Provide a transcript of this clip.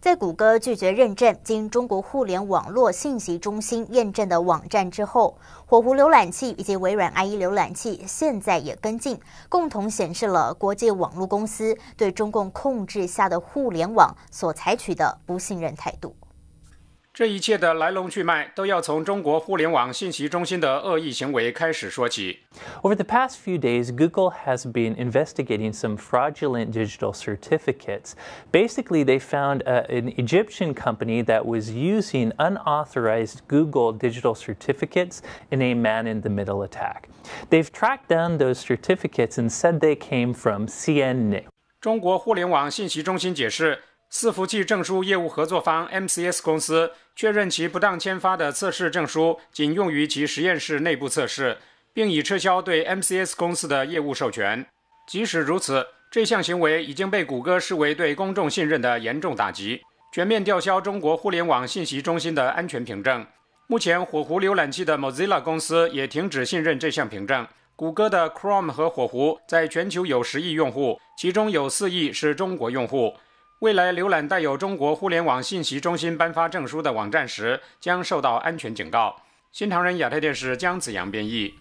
在谷歌拒绝认证经中国互联网络信息中心验证的网站之后，火狐浏览器以及微软 IE 浏览器现在也跟进，共同显示了国际网络公司对中共控制下的互联网所采取的不信任态度。这一切的来龙去脉都要从中国互联网信息中心的恶意行为开始说起。Over the past few days, Google has been investigating some fraudulent digital certificates. Basically, they found uh, an Egyptian company that was using unauthorized Google digital certificates in a man in the middle attack. They've tracked down those certificates and said they came from CNNIC. 中国互联网信息中心解释。伺服器证书业务合作方 MCS 公司确认，其不当签发的测试证书仅用于其实验室内部测试，并已撤销对 MCS 公司的业务授权。即使如此，这项行为已经被谷歌视为对公众信任的严重打击，全面吊销中国互联网信息中心的安全凭证。目前，火狐浏览器的 Mozilla 公司也停止信任这项凭证。谷歌的 Chrome 和火狐在全球有十亿用户，其中有四亿是中国用户。未来浏览带有中国互联网信息中心颁发证书的网站时，将受到安全警告。新唐人亚太电视，姜子阳编译。